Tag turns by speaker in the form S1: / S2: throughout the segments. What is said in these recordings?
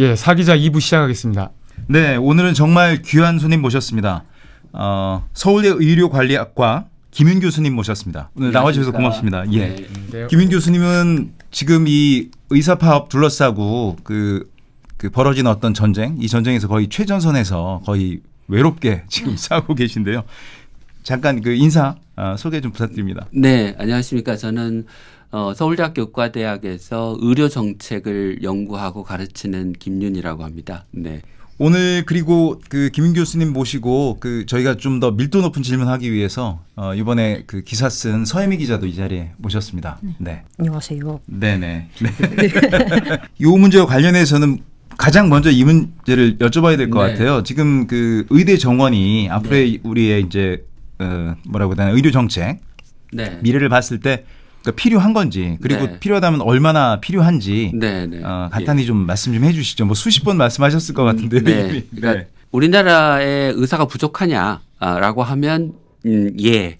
S1: 예, 사기자 2부 시작하겠습니다. 네, 오늘은 정말 귀한 손님 모셨습니다. 어, 서울대 의료관리학과 김윤 교수님 모셨습니다. 오늘 네, 나와주셔서 고맙습니다. 예. 네. 김윤 교수님은 지금 이 의사 파업 둘러싸고 그, 그 벌어진 어떤 전쟁, 이 전쟁에서 거의 최전선에서 거의 외롭게 지금 싸우고 계신데요. 잠깐 그 인사 어, 소개 좀 부탁드립니다.
S2: 네, 안녕하십니까. 저는 어, 서울대학교 의과대학에서 의료 정책을 연구하고 가르치는 김윤이라고 합니다.
S1: 네. 오늘 그리고 그 김윤 교수님 모시고 그 저희가 좀 더 밀도 높은 질문하기 위해서 어 이번에 그 기사 쓴 서혜미 기자도 이 자리에 모셨습니다. 네. 네.
S3: 안녕하세요.
S1: 네네. 네. 이 네. 문제와 관련해서는 가장 먼저 이 문제를 여쭤봐야 될것 네. 같아요. 지금 그 의대 정원이 앞으로의 네. 우리의 이제 어 뭐라고 해야 되나 의료 정책 네. 미래를 봤을 때 그러니까 필요한 건지 그리고 네. 필요하다면 얼마나 필요한지 네, 네. 어, 예. 간단히 예. 좀 말씀 좀 해주시죠. 뭐 수십 번 말씀하셨을 것 같은데. 음, 네. 네. 그러니까
S2: 우리나라의 의사가 부족하냐라고 하면 음, 예.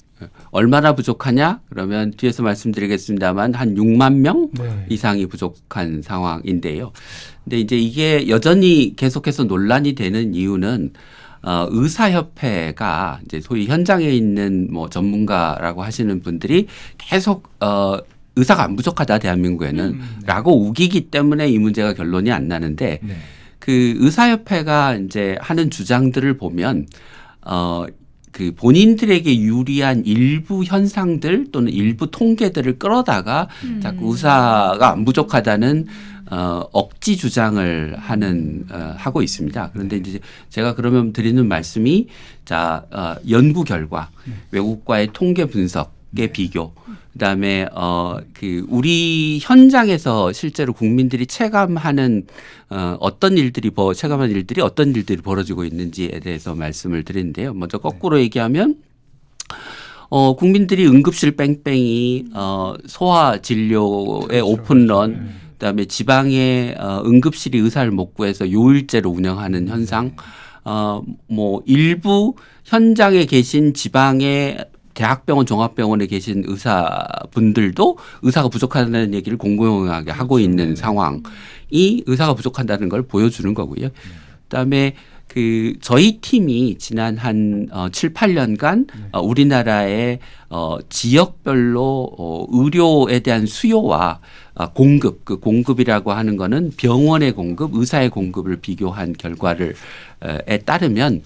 S2: 얼마나 부족하냐? 그러면 뒤에서 말씀드리겠습니다만 한 6만 명 네. 이상이 부족한 상황인데요. 근데 이제 이게 여전히 계속해서 논란이 되는 이유는 어, 의사협회가 이제 소위 현장에 있는 뭐 전문가라고 하시는 분들이 계속 어, 의사가 안 부족하다 대한민국에는 음, 네. 라고 우기기 때문에 이 문제가 결론이 안 나는데 네. 그 의사협회가 이제 하는 주장들을 보면 어, 그 본인들에게 유리한 일부 현상들 또는 일부 통계들을 끌어다가 음. 자꾸 의사가 안 부족하다는 음. 어, 억지 주장을 하는 어, 하고 있습니다. 그런데 네. 이제 제가 그러면 드리는 말씀이 자 어, 연구 결과 네. 외국과의 통계 분석의 네. 비교 그다음에 어그 우리 현장에서 실제로 국민들이 체감하는 어 어떤 일들이 뭐 체감한 일들이 어떤 일들이 벌어지고 있는지에 대해서 말씀을 드리는데요. 먼저 네. 거꾸로 얘기하면 어, 국민들이 응급실 뺑뺑이, 어, 소화 진료의 그렇죠. 오픈런, 네. 그다음에 지방에 어, 응급실이 의사를 못 구해서 요일제로 운영하는 음, 현상. 네. 어, 뭐 일부 현장에 계신 지방의 대학병원, 종합병원에 계신 의사분들도 의사가 부족하다는 얘기를 공공연하게 하고 그렇죠. 있는 네. 상황이 의사가 부족한다는 걸 보여주는 거고요. 네. 그다음에 그 저희 팀이 지난 한 어, 7, 8년간 네. 어, 우리나라의 어, 지역별로 어, 의료에 대한 수요와 어, 공급, 그 공급이라고 하는 거는 병원의 공급, 의사의 공급을 비교한 결과를 에 따르면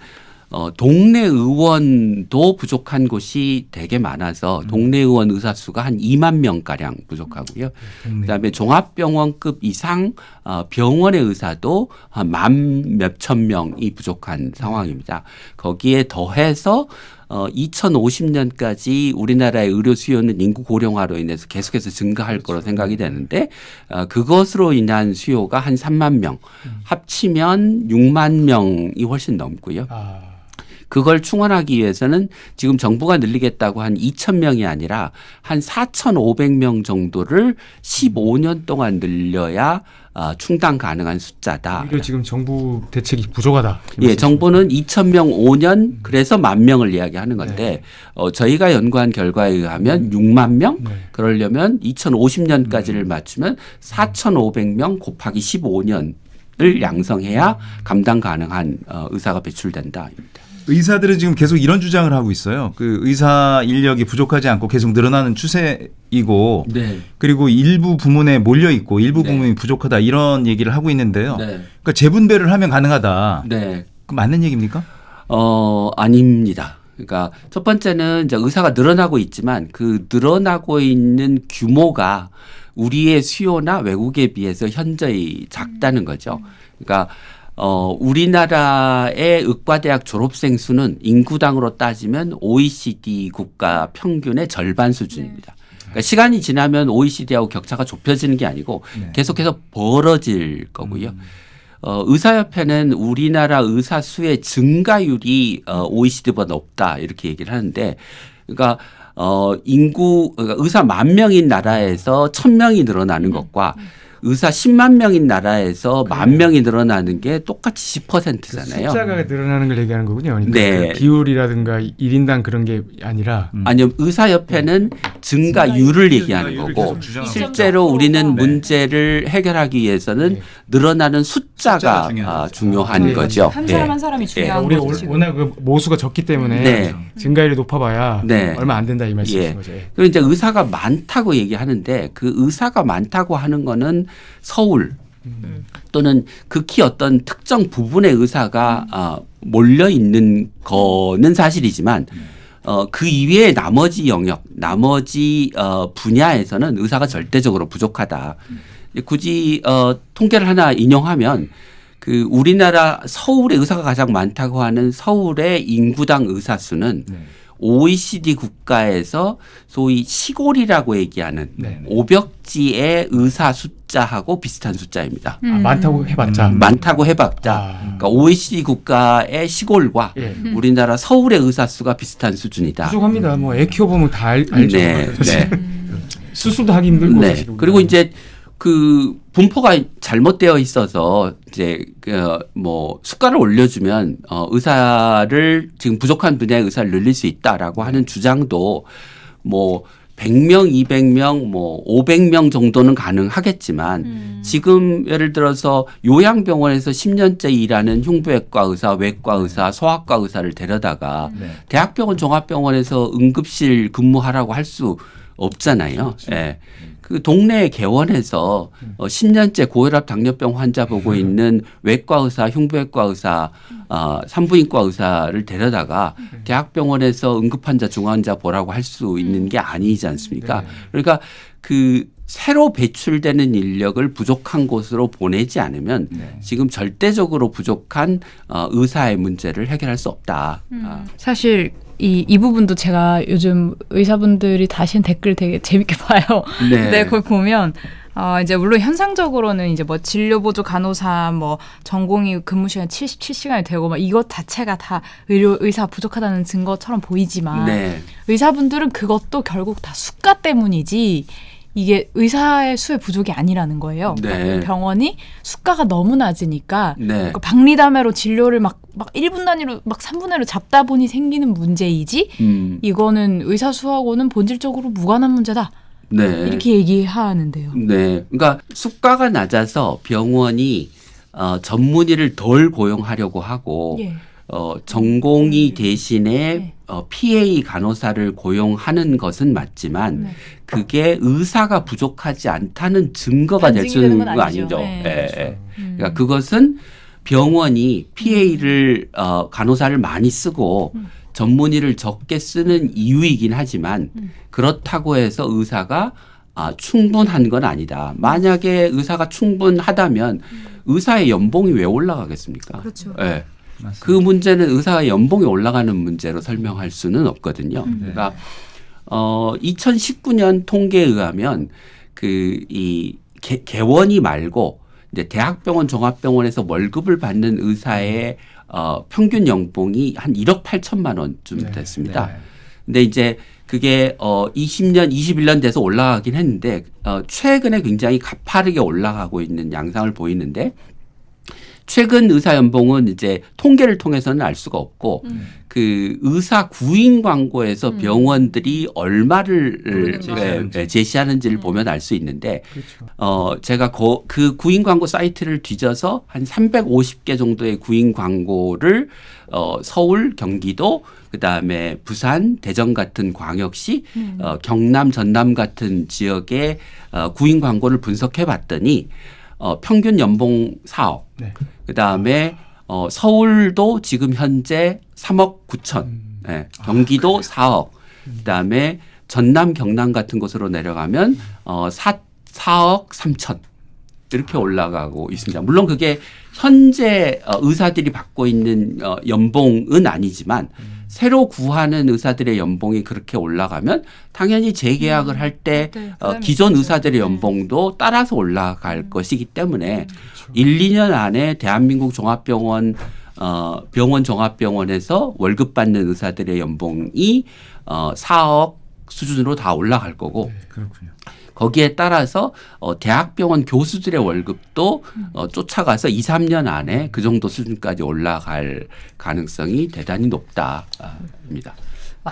S2: 어, 동네 의원도 부족한 곳이 되게 많아서 음. 동네 의원 의사 수가 한 2만 명 가량 부족하고요. 음, 그다음에 종합병원급 이상 어, 병원의 의사도 한 만 몇천 명이 부족한 음. 상황입니다. 거기에 더해서 어, 2050년까지 우리나라의 의료 수요는 인구 고령화로 인해서 계속해서 증가할 그렇죠. 거로 생각이 네. 되는데 어, 그것으로 인한 수요가 한 3만 명 음. 합치면 6만 명이 훨씬 넘고요. 아. 그걸 충원하기 위해서는 지금 정부가 늘리겠다고 한 2천 명이 아니라 한 4,500명 정도를 15년 동안 늘려야 아, 충당 가능한 숫자다.
S4: 오히 지금 정부 대책이 부족하다.
S2: 예, 정부는 2천 명 5년 음. 그래서 만 명을 이야기하는 건데 네. 어, 저희가 연구한 결과에 의하면 6만 음. 명 네. 그러려면 2050년까지를 음. 맞추면 4,500명 곱하기 15년 을 양성해야 감당 가능한 어, 의사가 배출된다.
S1: 의사들은 지금 계속 이런 주장을 하고 있어요. 그 의사 인력이 부족하지 않고 계속 늘어나는 추세이고 네. 그리고 일부 부문에 몰려 있고 일부 네. 부문이 부족하다 이런 얘기를 하고 있는데요. 네. 그러니까 재분배를
S2: 하면 가능하다. 네. 그 맞는 얘기입니까? 어, 아닙니다. 그러니까 첫 번째는 이제 의사가 늘어나고 있지만 그 늘어나고 있는 규모가 우리의 수요나 외국에 비해서 현저히 작다는 거죠. 그러니까 어, 우리나라의 의과대학 졸업생 수는 인구당으로 따지면 OECD 국가 평균의 절반 수준입니다. 네. 그러니까 시간이 지나면 OECD하고 격차가 좁혀지는 게 아니고 네. 계속해서 벌어질 거고요. 음. 어, 의사협회는 우리나라 의사 수의 증가율이 어, OECD보다 높다 이렇게 얘기를 하는데 그러니까 어, 인구, 그러니까 의사 만 명인 나라에서 천 명이 늘어나는 네. 것과 음. 의사 10만 명인 나라에서 그래만 명이 늘어나는 게 똑같이 10%잖아요. 그 숫자가
S4: 늘어나는 걸 얘기하는 거군요. 그러니까 네. 그
S2: 비율이라든가 일인당
S4: 그런 게 아니라
S2: 음. 아니요. 의사 협회는 증가율을 얘기하는 거고 실제로 우리는 네. 문제를 해결하기 위해서는 네. 늘어나는 숫자가, 숫자가 아, 중요한, 네. 거죠. 한 사람 네. 한 사람이 네. 중요한 우리 거죠.
S4: 워낙 그 모수가 적기 때문에 증가율이
S2: 높아봐야 얼마 안 된다 이 예. 말씀이신 예. 거죠. 그리고 이제 의사가 많다고 얘기하는데 그 의사가 많다고 하는 거는 서울 또는 극히 어떤 특정 부분의 의사가 어, 몰려 있는 거는 사실이지만 어, 그 이외의 나머지 영역, 나머지 어, 분야에서는 의사가 절대적으로 부족하다. 굳이 어, 통계를 하나 인용하면 그 우리나라 서울의 의사가 가장 많다고 하는 서울의 인구당 의사 수는 네. OECD 국가에서 소위 시골이라고 얘기하는 네네. 네. 오벽지의 의사 숫자하고 비슷한 숫자입니다. 음. 아, 많다고 해봤자 음, 많다고 해봤자 아. 그러니까 OECD 국가의 시골과 예. 우리나라 서울의 의사 수가 비슷한 수준이다.
S4: 부족합니다. 뭐애 키워보면 다 알,
S2: 죠 네, 네.
S4: 수술도 하기 힘들고 네.
S2: 그리고 이제 그 분포가 잘못되어 있어서 이제 그뭐 어, 수가를 올려주면 어 의사를 지금 부족한 분야의 의사를 늘릴 수 있다라고 하는 네. 주장도 뭐 100명, 200명, 뭐 500명 정도는 가능하겠지만 음. 지금 예를 들어서 요양병원에서 10년째 일하는 흉부외과 의사, 외과 네. 의사, 소아과 의사를 데려다가 네. 대학병원, 종합병원에서 응급실 근무하라고 할 수 없잖아요. 그렇죠. 예. 네. 그 동네 에개원해서 음. 어, 10년째 고혈압 당뇨병 환자 보고 음. 있는 외과 의사, 흉부외과 의사, 어, 산부인과 의사를 데려다가 음. 대학병원에서 응급환자, 중환자 보라고 할 수 있는 게 아니지 않습니까? 네. 그러니까 그 새로 배출되는 인력을 부족한 곳으로 보내지 않으면 네. 지금 절대적으로 부족한 어, 의사의 문제를 해결할 수 없다. 음. 아. 사실 이, 이
S5: 부분도 제가 요즘 의사분들이 다신 댓글 되게 재밌게 봐요. 네. 근 네, 그걸 보면 어, 이제 물론 현상적으로는 이제 뭐 진료보조 간호사 뭐 전공이 근무 시간 77시간이 되고 막 이것 자체가 다 의료 의사 부족하다는 증거처럼 보이지만 네. 의사분들은 그것도 결국 다 수가 때문이지 이게 의사의 수의 부족이 아니라는 거예요. 네. 그러니까 그 병원이 수가가 너무 낮으니까 네. 그러니까 박리담회로 진료를 막, 막 1분 단위로 막 3분 단위로 잡다 보니 생기는 문제이지 음. 이거는 의사 수하고는 본질적으로 무관한 문제다.
S2: 네. 이렇게
S5: 얘기하는데요.
S2: 네. 그러니까 수가가 낮아서 병원이 어, 전문의를 덜 고용하려고 하고 예. 어, 전공의 음. 대신에 네. 어, PA 간호사를 고용하는 것은 맞지만 네. 그게 의사가 부족하지 않다는 증거가 될수 있는 거 아니죠. 네. 예, 예. 그렇죠. 그러니까 음. 그러니까 그것은 병원이 PA를 음. 어, 간호사를 많이 쓰고 음. 전문의를 적게 쓰는 이유이긴 하지만 음. 그렇다고 해서 의사가 아, 충분한 건 아니다. 만약에 의사가 충분하다면 음. 의사의 연봉이 왜 올라가겠습니까? 그렇죠. 예. 맞습니다. 그 문제는 의사의 연봉이 올라가는 문제로 설명할 수는 없거든요. 음. 그러니까 네. 그러니까 어 2019년 통계에 의하면 그 이 개원이 말고 이제 대학병원 종합병원에서 월급을 받는 의사의 어 평균 연봉이 한 1억 8천만 원쯤 네. 됐습니다. 네. 근데 이제 그게 어 20년, 21년 돼서 올라가긴 했는데 어 최근에 굉장히 가파르게 올라가고 있는 양상을 보이는데 최근 의사 연봉은 이제 통계를 통해서는 알 수가 없고 음. 그 의사 구인 광고에서 음. 병원들이 얼마를 예, 예, 제시하는지를 음. 보면 알 수 있는데 그렇죠. 어 제가 거, 그 구인 광고 사이트를 뒤져서 한 350개 정도의 구인 광고를 어 서울, 경기도, 그다음에 부산, 대전 같은 광역시, 음. 어 경남, 전남 같은 지역의 어 구인 광고를 분석해 봤더니 어, 평균 연봉 사억 네. 그다음에 어, 서울도 지금 현재 3억 9천. 음. 네. 경기도 아, 4억. 음. 그다음에 전남 경남 같은 곳으로 내려가면 음. 어, 4, 4억 3천. 이렇게 올라가고 있습니다. 물론 그게 현재 어, 의사들이 받고 있는 어, 연봉은 아니지만 음. 새로 구하는 의사들의 연봉이 그렇게 올라가면 당연히 재계약을 음. 할때 네, 어, 기존 의사들의 네. 연봉도 따라서 올라갈 음. 것이기 때문에 음. 그렇죠. 1, 2년 안에 대한민국 종합병원 어, 병원 종합병원에서 월급 받는 의사들의 연봉이 어, 4억 수준으로 다 올라갈 거고 네, 그렇군요. 거기에 따라서 어, 대학병원 교수들의 월급도 어, 음. 쫓아가서 2, 3년 안에 그 정도 수준까지 올라갈 가능성이 대단히 높다입니다.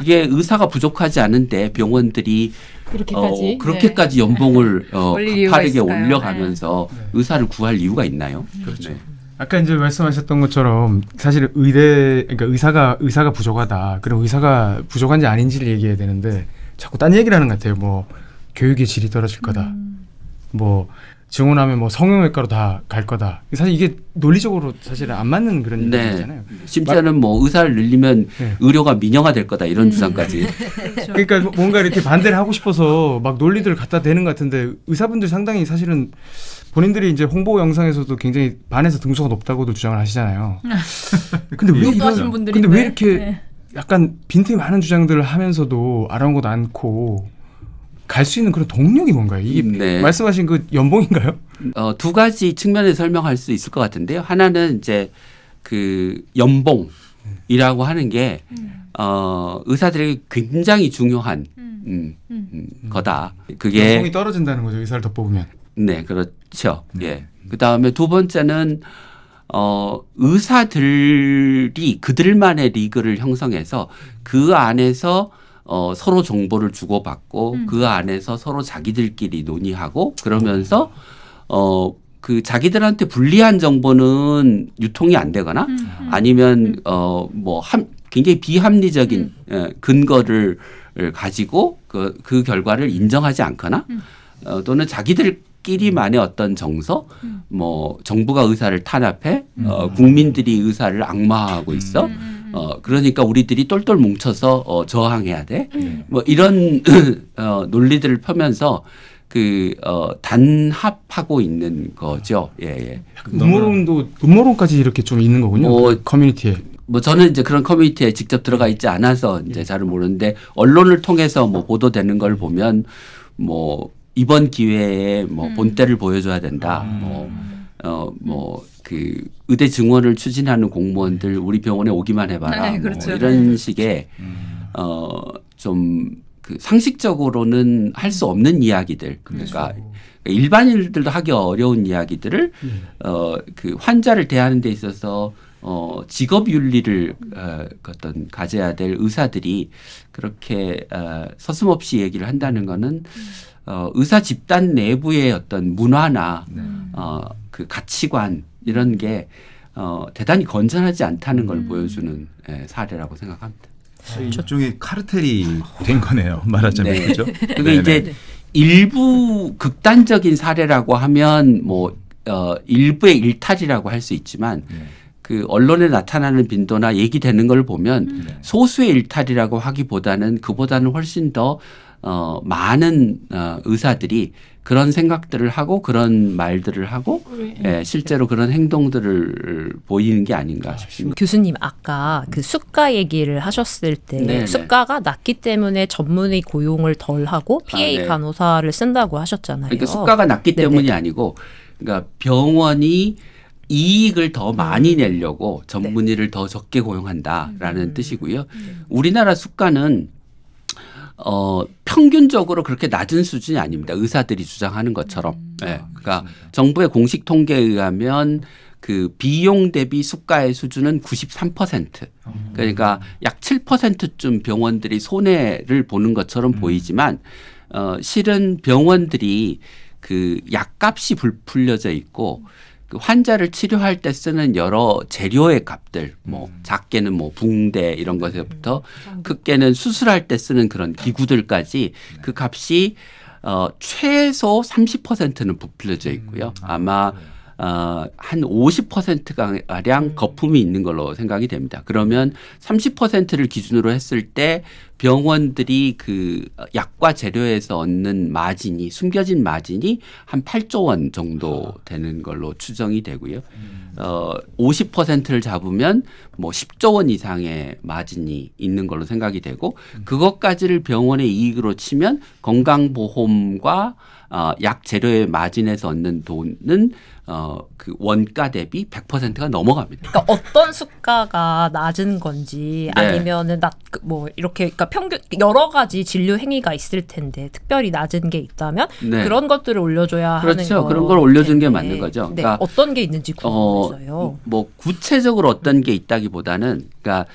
S2: 이게 의사가 부족하지 않은데 병원들이 그렇게까지, 어, 그렇게까지 네. 연봉을 어, 그 가파르게 올려가면서 네. 네. 의사를 구할 이유가 있나요? 그렇죠. 네.
S4: 아까 이제 말씀하셨던 것처럼 사실 의대 그러니까 의사가 의사가 부족하다. 그럼 의사가 부족한지 아닌지를 얘기해야 되는데 자꾸 딴 얘기를 하는 것 같아요. 뭐 교육의 질이 떨어질 거다. 음. 뭐 증원하면 뭐 성형외과로 다 갈 거다. 사실 이게 논리적으로 사실 은안 맞는
S2: 그런 네. 얘기잖아요. 심지어는 뭐 의사를 늘리면 네. 의료가 민영화될 거다 이런 음.
S4: 주장까지. 그 그러니까 뭔가 이렇게 반대를 하고 싶어서 막 논리들을 갖다 대는 것 같은데 의사분들 상당히 사실은 본인들이 이제 홍보 영상에서도 굉장히 반에서 등수가 높다고도 주장을 하시잖아요. 근데 왜 이런 근데 왜 이렇게 네. 약간 빈틈이 많은 주장들을 하면서도 아랑곳 않고 갈수 있는 그런 동력이 뭔가요? 이게 음, 네.
S2: 말씀하신 그 연봉인가요? 어, 두 가지 측면에 설명할 수 있을 것 같은데요. 하나는 이제 그 연봉이라고 하는 게 음. 어, 의사들에게 굉장히 중요한 음, 음, 음. 거다. 그게 연봉이 그러니까
S4: 떨어진다는 거죠. 의사를 덮어보면.
S2: 네, 그렇죠. 네. 예. 그 다음에 두 번째는 어, 의사들이 그들만의 리그를 형성해서 그 안에서 어, 서로 정보를 주고받고 음. 그 안에서 서로 자기들끼리 논의하고 그러면서 어, 그 자기들한테 불리한 정보는 유통이 안 되거나 음. 음. 아니면 음. 어, 뭐 함, 굉장히 비합리적인 음. 예, 근거를 가지고 그, 그 결과를 인정하지 않거나 음. 어, 또는 자기들 끼리만의 어떤 정서, 음. 뭐 정부가 의사를 탄압해 음. 어, 국민들이 의사를 악마화하고 있어. 음. 어, 그러니까 우리들이 똘똘 뭉쳐서 어, 저항해야 돼. 네. 뭐 이런 어, 논리들을 펴면서 그 어, 단합하고 있는 거죠. 예, 예. 음모론도
S4: 음모론까지 이렇게 좀 있는 거군요. 뭐, 그 커뮤니티에.
S2: 뭐 저는 이제 그런 커뮤니티에 직접 들어가 있지 않아서 이제 예. 잘 모르는데 언론을 통해서 뭐 보도되는 걸 보면 뭐 이번 기회에 뭐 음. 본때를 보여줘야 된다. 음. 뭐 어뭐 음. 그 의대 증원을 추진하는 공무원들 우리 병원에 오기만 해봐라 네, 그렇죠. 뭐 이런 네. 식의 음. 어좀 그 상식적으로는 할 수 없는 이야기들 그러니까 그렇죠. 일반인들도 하기 어려운 이야기들을 음. 네. 어그 환자를 대하는 데 있어서 어 직업 윤리를 어, 그 어떤 가져야 될 의사들이 그렇게 어, 서슴없이 얘기를 한다는 거는 음. 어 의사 집단 내부의 어떤 문화나 네. 어그 가치관 이런 게 어, 대단히 건전하지 않다는 걸 음. 보여주는 예, 사례라고 생각합니다. 아, 일종의 카르텔이 된 거네요. 말하자면 네. 그죠? 근데 네, 이제 네. 일부 극단적인 사례라고 하면 뭐 어, 일부의 일탈이라고 할 수 있지만 네. 그 언론에 나타나는 빈도나 얘기되는 걸 보면 음. 네. 소수의 일탈이라고 하기보다는 그보다는 훨씬 더 어, 많은 어, 의사들이 그런 생각들을 하고 그런 말들을 하고 네. 예, 실제로 그런 행동들을 보이는 게 아닌가 아, 싶습니다.
S3: 교수님 아까 그 수가 얘기를 하셨을 때 네네. 네. 수가가 낮기 때문에 전문의 고용을 덜 하고 PA 아, 네. 간호사를 쓴다고 하셨잖아요. 그러니까 수가가
S2: 낮기 네네. 네. 때문이 아니고 그러니까 병원이 이익을 더 많이 음. 내려고 전문의를 네. 더 적게 고용한다라는 음. 뜻이고요. 음. 우리나라 수가는 어, 평균적으로 그렇게 낮은 수준이 아닙니다. 의사들이 주장하는 것처럼. 음. 네. 그러니까 정부의 공식 통계에 의하면 그 비용 대비 수가의 수준은 93%. 음. 그러니까 약 7%쯤 병원들이 손해를 보는 것처럼 음. 보이지만 어, 실은 병원들이 그 약값이 불풀려져 있고 그 환자를 치료할 때 쓰는 여러 재료의 값들, 뭐 음. 작게는 뭐 붕대 이런 음. 것에서부터 음. 크게는 수술할 때 쓰는 그런 기구들까지 네. 그 값이 어, 최소 30%는 부풀려져 있고요. 아, 아마 네. 어, 한 50%가량 거품이 있는 걸로 생각이 됩니다. 그러면 30%를 기준으로 했을 때 병원들이 그 어, 약과 재료에서 얻는 마진이 숨겨진 마진이 한 8조 원 정도 되는 걸로 추정이 되고요. 어 50%를 잡으면 뭐 10조 원 이상의 마진이 있는 걸로 생각이 되고 그것까지를 병원의 이익으로 치면 건강보험과 어약 재료의 마진에서 얻는 돈은 어그 원가 대비 100%가 넘어갑니다. 그러니까
S3: 어떤 수가가 낮은 건지 네. 아니면은 낮뭐 이렇게 그러니까 평균 여러 가지 진료 행위가 있을 텐데 특별히 낮은 게 있다면 네. 그런 것들을 올려줘야 그렇죠. 하는 그런 걸
S2: 올려주는 게 맞는 거죠. 네. 그러니까 어떤 게 있는지 어, 궁금해서요. 어, 뭐 구체적으로 어떤 게 있다기보다는 그러니까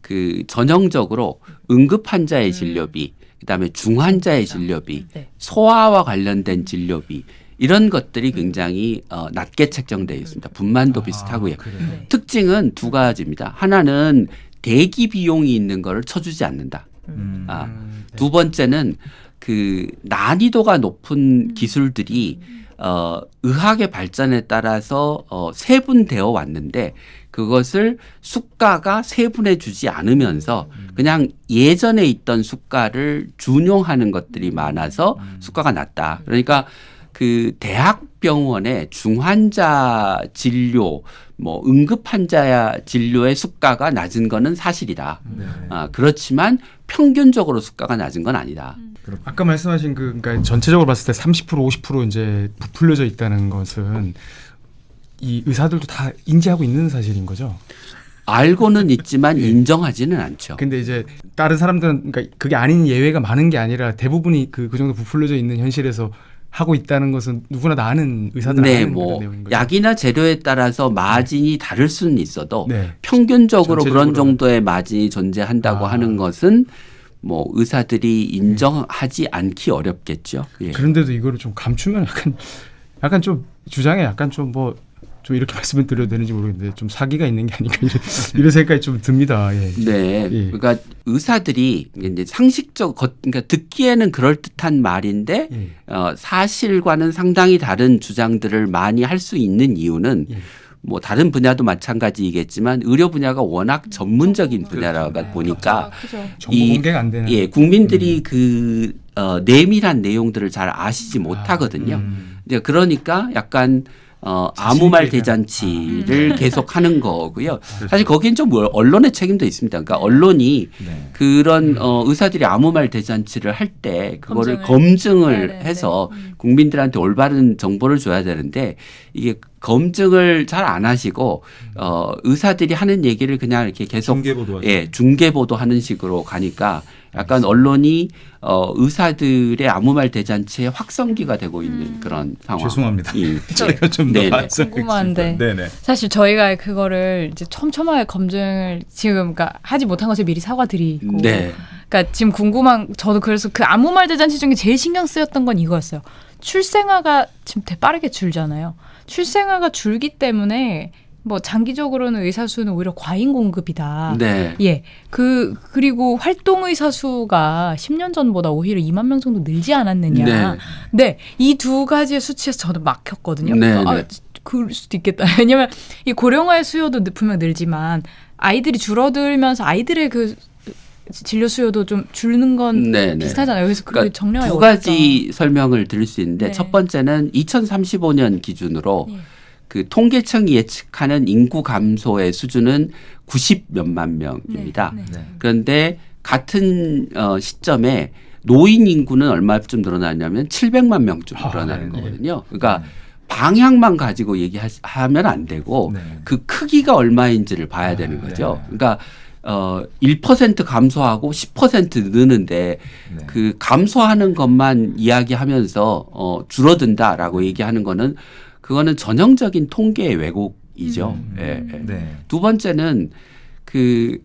S2: 그 전형적으로 응급 환자의 음. 진료비, 음. 그다음에 중환자의 진료비, 네. 소아와 관련된 진료비 이런 것들이 음. 굉장히 어, 낮게 책정되어 있습니다. 분만도 아, 비슷하고요. 그래. 네. 특징은 두 가지입니다. 하나는 대기 비용이 있는 거를 쳐주지 않는다. 음. 아, 음, 네. 두 번째는 그 난이도가 높은 음. 기술들이 음. 어, 의학의 발전에 따라서 어, 세분되어 왔는데 그것을 숙가가 세분해 주지 않으면서 그냥 예전에 있던 숙가를 준용하는 것들이 많아서 숙가가 낮다. 그러니까 그 대학병원의 중환자 진료, 뭐 응급환자 진료의 숙가가 낮은 거는 사실이다. 네. 아, 그렇지만 평균적으로 수가가 낮은 건 아니다. 음.
S4: 아까 말씀하신 그 그러니까 전체적으로 봤을 때 30% 50% 이제 부풀려져 있다는 것은 이 의사들도 다 인지하고 있는 사실인 거죠.
S2: 알고는 있지만 예. 인정하지는 않죠.
S4: 근데 이제 다른 사람들은 그러니까 그게 아닌 예외가 많은 게 아니라 대부분이 그, 그 정도 부풀려져 있는 현실에서 하고 있다는 것은 누구나 다 아는 의사들 네, 아는 뭐
S2: 약이나 재료에 따라서 마진이 네. 다를 수는 있어도 네. 평균적으로 그런 정도의 마진이 존재한다고 아. 하는 것은 뭐 의사들이 인정하지 네. 않기 어렵겠죠. 예.
S4: 그런데도 이거를 좀 감추면 약간 약간 좀 주장에 약간 좀뭐 좀 이렇게 말씀을 드려도 되는지 모르겠는데 좀 사기가 있는 게 아닌가
S2: 이런, 생각이 좀 듭니다. 예. 네. 예. 그러니까 의사들이 이제 상식적 그러니까 듣기에는 그럴 듯한 말인데 예. 어, 사실과는 상당히 다른 주장들을 많이 할 수 있는 이유는 예. 뭐 다른 분야도 마찬가지이겠지만 의료 분야가 워낙 전문적인 분야라다 그렇죠. 네. 보니까 그렇죠. 그렇죠. 아, 이, 예, 국민들이 음. 그 어, 내밀한 내용들을 잘 아시지 아, 못하거든요. 아, 음. 그러니까 약간 어, 아무 말 대잔치를 음. 계속 하는 거고요. 그렇죠. 사실 거기엔 좀 뭐 언론의 책임도 있습니다. 그러니까 언론이 네. 그런 음. 어, 의사들이 아무 말 대잔치를 할 때 그거를 검증을, 검증을 네, 네, 네. 해서 음. 국민들한테 올바른 정보를 줘야 되는데 이게 검증을 잘 안 하시고 어 의사들이 하는 얘기를 그냥 이렇게 계속 중계보도 예 중계보도 하는 식으로 가니까 약간 언론이 어, 의사들의 아무 말 대잔치의 확성기가 되고 있는 음. 그런 상황. 죄송합니다. 예. 제가 좀더 궁금한데. 네네.
S5: 사실 저희가 그거를 이제 촘촘하게 검증을 지금 그러니까 하지 못한 것을 미리 사과드리고. 네. 그러니까 지금 궁금한 저도 그래서 그 아무 말 대잔치 중에 제일 신경 쓰였던 건 이거였어요. 출생아가 지금 되게 빠르게 줄잖아요. 출생아가 줄기 때문에 뭐 장기적으로는 의사 수는 오히려 과잉 공급이다. 네. 예. 그 그리고 활동 의사 수가 10년 전보다 오히려 2만 명 정도 늘지 않았느냐. 네. 네. 이 두 가지의 수치에서 저도 막혔거든요. 네, 아, 네. 그럴 수도 있겠다. 왜냐면 이 고령화의 수요도 분명 늘지만 아이들이 줄어들면서 아이들의 그 진료 수요도 좀 줄는 건 네네. 네. 비슷하잖아요. 그래서 그러니까 정량두
S2: 가지 설명을 드릴 수 있는데 네. 첫 번째는 2035년 기준으로 네. 그 통계청이 예측하는 인구 감소의 수준은 90 몇만 명입니다. 네, 네. 그런데 같은 어, 시점에 노인 인구는 얼마쯤 늘어나냐면 700만 명쯤 아, 늘어나는 아, 거거든요. 그러니까 네. 방향만 가지고 얘기하면 안 되고 네. 그 크기가 얼마인지를 봐야 되는 아, 거죠. 그러니까 어1% 감소하고 10% 느는데 네. 그 감소하는 것만 이야기하면서 어 줄어든다라고 얘기하는 거는 그거는 전형적인 통계 왜곡이죠. 음. 예, 예. 음. 네. 두 번째는 그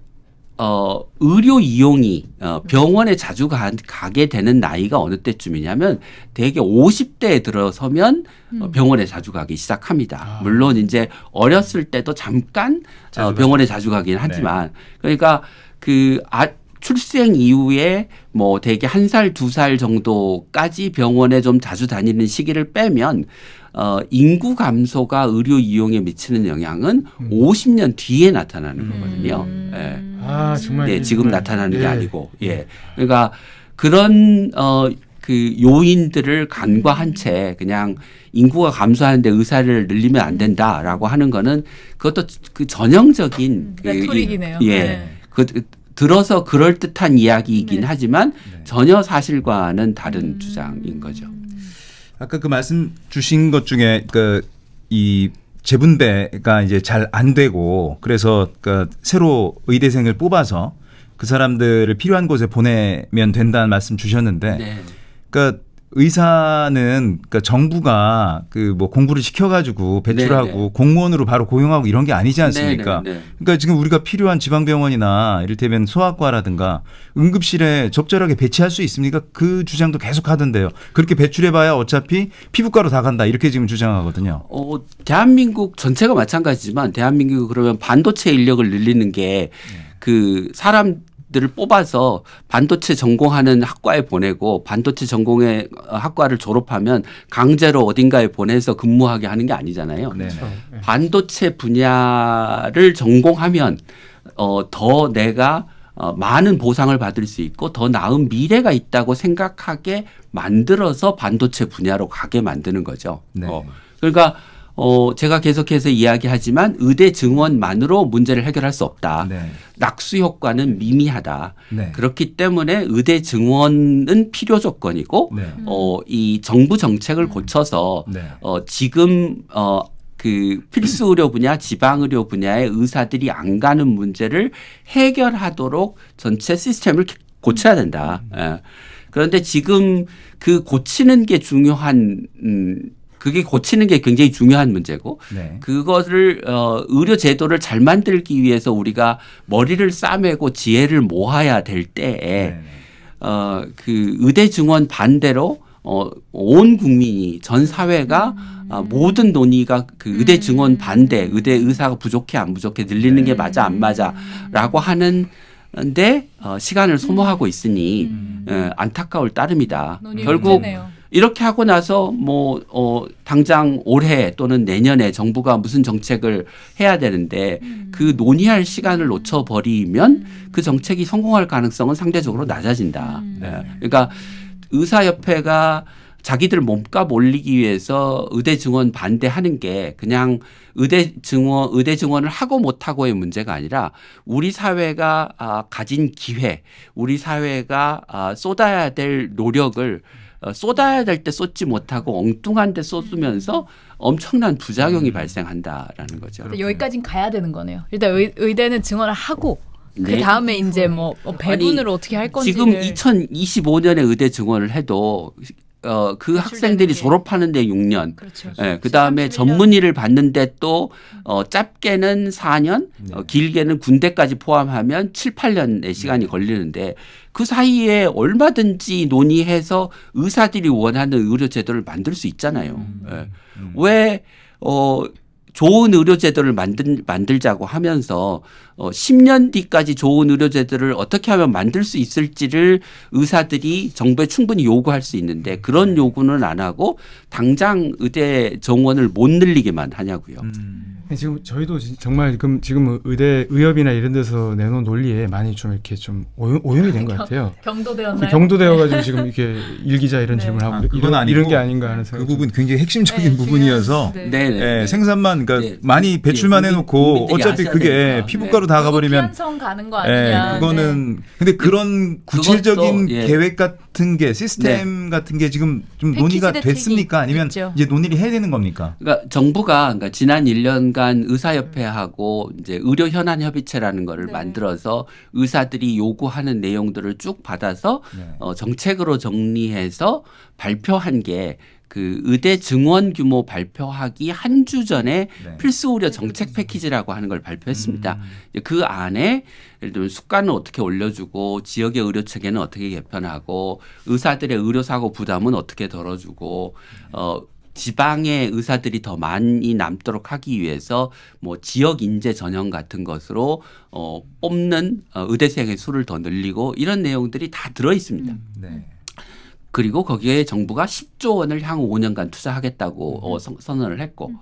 S2: 어, 의료 이용이 어, 병원에 자주 가, 게 되는 나이가 어느 때쯤이냐면 대개 50대에 들어서면 어, 음. 병원에 자주 가기 시작합니다. 아. 물론 이제 어렸을 때도 잠깐 어, 자주 어, 병원에 가죠. 자주 가긴 네. 하지만 네. 그러니까 그 아, 출생 이후에 뭐 대개 한 살, 두 살 정도까지 병원에 좀 자주 다니는 시기를 빼면 어, 인구 감소가 의료 이용에 미치는 영향은 음. 50년 뒤에 나타나는 거거든요. 음. 예. 아, 정말. 예, 지금 정말. 나타나는 게 예. 아니고. 예. 그러니까 그런 어, 그 요인들을 간과한 채 그냥 인구가 감소하는데 의사를 늘리면 안 된다라고 하는 거는 그것도 그 전형적인 레토릭이네요. 음, 그, 예. 네. 그 들어서 그럴 듯한 이야기이긴 네. 하지만 네. 전혀 사실과는 다른 음. 주장인 거죠. 아까 그 말씀
S1: 주신 것 중에 그 이 재분배가 이제 잘 안 되고 그래서 그 새로 의대생을 뽑아서 그 사람들을 필요한 곳에 보내면 된다는 말씀 주셨는데 네. 그까 의사는 그니까 정부가 그 뭐 공부를 시켜가지고 배출하고 네네. 공무원으로 바로 고용하고 이런 게 아니지 않습니까? 네네. 네. 그러니까 지금 우리가 필요한 지방병원이나 이를테면 소아과라든가 응급실에 적절하게 배치할 수 있습니까? 그 주장도 계속 하던데요. 그렇게 배출해봐야 어차피 피부과로 다 간다
S2: 이렇게 지금 주장하거든요. 어, 대한민국 전체가 마찬가지지만 대한민국 그러면 반도체 인력을 늘리는 게그 네. 사람 들을 뽑아서 반도체 전공하는 학과에 보내고 반도체 전공의 어, 학과를 졸업하면 강제로 어딘가에 보내서 근무하게 하는 게 아니잖아요. 네, 네. 그렇죠. 네. 반도체 분야를 전공하면 어, 더 내가 어, 많은 보상을 받을 수 있고 더 나은 미래가 있다고 생각하게 만들어서 반도체 분야로 가게 만드는 거죠. 네. 어, 그러니까 어, 제가 계속해서 이야기하지만 의대 증원만으로 문제를 해결할 수 없다. 네. 낙수 효과는 미미하다. 네. 그렇기 때문에 의대 증원은 필요 조건이고, 네. 어, 이 정부 정책을 고쳐서, 네. 어, 지금, 어, 그 필수 의료 분야, 지방 의료 분야의 의사들이 안 가는 문제를 해결하도록 전체 시스템을 고쳐야 된다. 음. 그런데 지금 그 고치는 게 중요한 음, 그게 고치는 게 굉장히 중요한 문제고 네. 그것을 어, 의료 제도를 잘 만들기 위해서 우리가 머리를 싸매고 지혜를 모아야 될 때에 어, 그 의대 증원 반대로 어, 온 국민이 전 사회가 음. 아, 네. 모든 논의가 그 의대 음. 증원 반대, 의대 의사가 부족해 안 부족해 늘리는 네. 게 맞아 안 맞아라고 하는 근데 어, 시간을 소모하고 있으니 음. 어, 안타까울 따름이다. 결국 되네요. 이렇게 하고 나서 뭐, 어, 당장 올해 또는 내년에 정부가 무슨 정책을 해야 되는데 음. 그 논의할 시간을 놓쳐버리면 음. 그 정책이 성공할 가능성은 상대적으로 낮아진다. 음. 네. 그러니까 의사협회가 자기들 몸값 올리기 위해서 의대 증원 반대하는 게 그냥 의대 증원 의대 증원을 하고 못 하고의 문제가 아니라 우리 사회가 아, 가진 기회, 우리 사회가 아, 쏟아야 될 노력을 음. 어, 쏟아야 될 때 쏟지 못하고 엉뚱한 데 쏟으면서 음. 엄청난 부작용이 음. 발생한다라는 거죠.
S5: 여기까진 가야 되는 거네요. 일단 의, 대는 증언을 하고 그 네. 그 다음에 이제 음. 뭐, 뭐 배분을 어떻게 할 건지 지금
S2: 2025년에 의대 증언을 해도 어, 그 학생들이 졸업하는데 6년. 그렇죠. 예, 그 다음에 전문의를 받는데 또, 음. 어, 짧게는 4년, 어, 네. 어, 길게는 군대까지 포함하면 7, 8년의 시간이 네. 걸리는데 그 사이에 얼마든지 논의해서 의사들이 원하는 의료 제도를 만들 수 있잖아요. 음. 예. 음. 왜 어, 좋은 의료 제도를 만들, 만들자고 하면서 어, 10년 뒤까지 좋은 의료제도를 어떻게 하면 만들 수 있을지를 의사들이 정부에 충분히 요구할 수 있는데 그런 네. 요구는 안 하고 당장 의대 정원을 못 늘리게만 하냐고요. 음.
S4: 지금 저희도 정말 지금 지금 의대 의협이나 이런 데서 내놓은 논리에 많이 좀 이렇게 좀 오염, 이된 것 같아요.
S5: 경도되었나요? 그 경도되어가지고 네. 지금
S4: 이렇게 일기자 이런 네. 질문하고 을 아, 이런, 아니고, 이런 게 아닌가 하는 그 생각. 이그 부분 굉장히 핵심적인
S1: 네, 부분이어서 네, 네. 생산만 그러니까 많이 배출만 해놓고 어차피 그게 피부과 로 순서로 다 가버리면 편성
S5: 가는 거 아니냐. 예, 네. 그거는
S1: 네. 근데 그런 구체적인 그것도, 예. 계획
S2: 같은 게 시스템
S1: 네. 같은 게 지금 좀 논의가 됐습니까? 아니면 있죠. 이제 논의를 해야 되는 겁니까?
S2: 그러니까 정부가 그러니까 지난 1년간 의사협회하고 이제 의료 현안 협의체라는 거를 네. 만들어서 의사들이 요구하는 내용들을 쭉 받아서 네. 어, 정책으로 정리해서 발표한 게그 의대 증원 규모 발표하기 한 주 전에 네. 필수 의료 정책 패키지라고 하는 걸 발표했습니다. 음. 그 안에 예를 들면 숙가는 어떻게 올려주고 지역의 의료 체계는 어떻게 개편하고 의사들의 의료 사고 부담은 어떻게 덜어주고 네. 어 지방의 의사들이 더 많이 남도록 하기 위해서 뭐 지역 인재 전형 같은 것으로 어 뽑는 어, 의대생의 수를 더 늘리고 이런 내용들이 다 들어 있습니다. 음. 네. 그리고 거기에 정부가 10조 원을 향후 5년간 투자하겠다고 어, 음. 선언을 했고 음.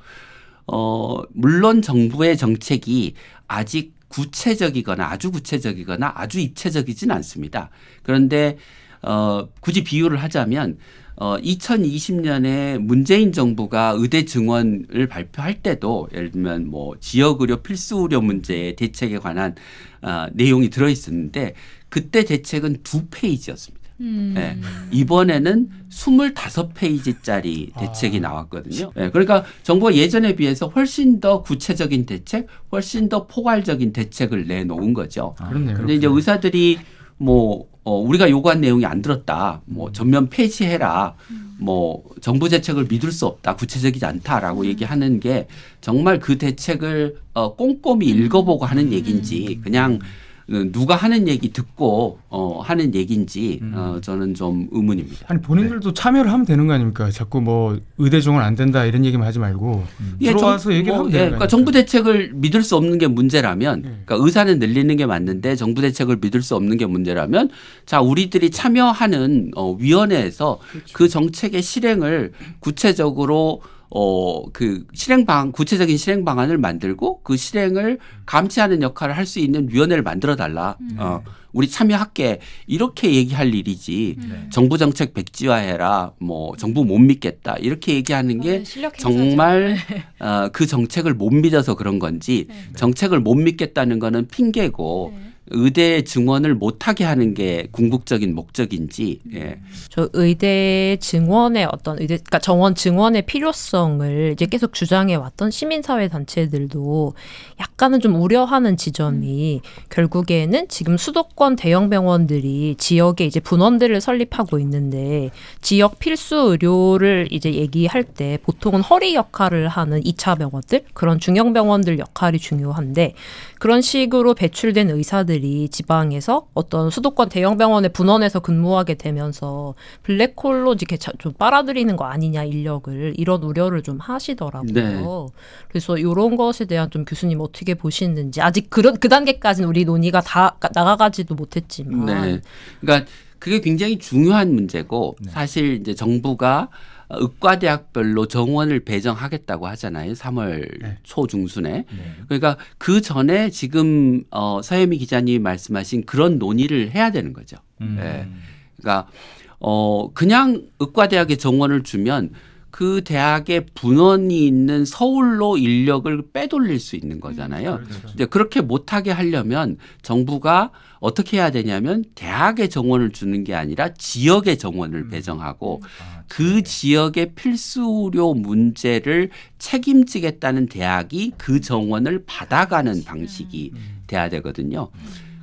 S2: 어 물론 정부의 정책이 아직 구체적이거나 아주 구체적이거나 아주 입체적이진 않습니다. 그런데 어 굳이 비유를 하자면 어 2020년에 문재인 정부가 의대 증원을 발표할 때도 예를 들면 뭐 지역 의료 필수 의료 문제 대책에 관한 어, 내용이 들어 있었는데 그때 대책은 두 페이지였습니다. 음. 네. 이번에는 25페이지짜리 아. 대책이 아. 나왔거든요. 네. 그러니까 정부가 예전에 비해서 훨씬 더 구체적인 대책, 훨씬 더 포괄적인 대책을 내놓은 거죠. 아, 그런데 그렇구나. 이제 의사들이 뭐 어, 우리가 요구한 내용이 안 들었다. 뭐 음. 전면 폐지해라. 음. 뭐 정부 대책을 믿을 수 없다. 구체적이지 않다라고 음. 얘기하는 게 정말 그 대책을 어, 꼼꼼히 읽어보고 하는 얘기인지 그냥 누가 하는 얘기 듣고 어, 하는 얘기인지 음. 어, 저는 좀 의문입니다.
S4: 아니 본인들도 네. 참여를 하면 되는 거 아닙니까? 자꾸 뭐 의대종은 안 된다
S2: 이런 얘기만 하지 말고 음. 예, 들어와서 얘기 뭐, 하면 예, 되는 그니까 정부 대책을 믿을 수 없는 게 문제라면 예. 그러니까 의사는 늘리는 게 맞는데 정부 대책을 믿을 수 없는 게 문제라면 자 우리들이 참여하는 어, 위원회에서 그 그렇죠. 그 정책의 실행을 구체적으로 어, 그 실행 방, 구체적인 실행 방안을 만들고 그 실행을 감시하는 역할을 할 수 있는 위원회를 만들어 달라. 음. 어, 우리 참여할게. 이렇게 얘기할 일이지. 음. 네. 정부 정책 백지화해라. 뭐 정부 못 믿겠다. 이렇게 얘기하는 게 정말 네. 어, 그 정책을 못 믿어서 그런 건지 네. 정책을 못 믿겠다는 거는 핑계고 네. 의대 증원을 못하게 하는 게 궁극적인 목적인지. 예.
S3: 저 의대 증원의 어떤 의대, 그러니까 정원 증원의 필요성을 이제 계속 주장해 왔던 시민사회 단체들도 약간은 좀 우려하는 지점이 음. 결국에는 지금 수도권 대형 병원들이 지역에 이제 분원들을 설립하고 있는데 지역 필수 의료를 이제 얘기할 때 보통은 허리 역할을 하는 이차 병원들 그런 중형 병원들 역할이 중요한데 그런 식으로 배출된 의사들이 의들이 지방에서 어떤 수도권 대형 병원의 분원에서 근무하게 되면서 블랙홀로 이렇게 좀 빨아들이는 거 아니냐 인력을 이런 우려를 좀 하시더라고요. 네. 그래서 이런 것에 대한 좀 교수님 어떻게 보시는지 아직 그런 그 단계까지는 우리 논의가 다 나가가지도 못했지만. 네.
S2: 그러니까 그게 굉장히 중요한 문제고 네. 사실 이제 정부가 의과대학별로 정원을 배정하겠다고 하잖아요. 3월 네. 초 중순에. 네. 그러니까 그 전에 지금 어 서혜미 기자님이 말씀하신 그런 논의를 해야 되는 거죠. 음. 예. 그러니까 어 그냥 의과대학에 정원을 주면 그 대학의 분원이 있는 서울로 인력을 빼돌릴 수 있는 거잖아요. 음, 그 근데 그렇게 못하게 하려면 정부가 어떻게 해야 되냐면 대학에 정원을 주는 게 아니라 지역에 정원을 음. 배정하고 아, 그 지역의 필수 의료 문제를 책임지겠다는 대학이 그 정원을 받아가는 방식이 음. 돼야 되거든요.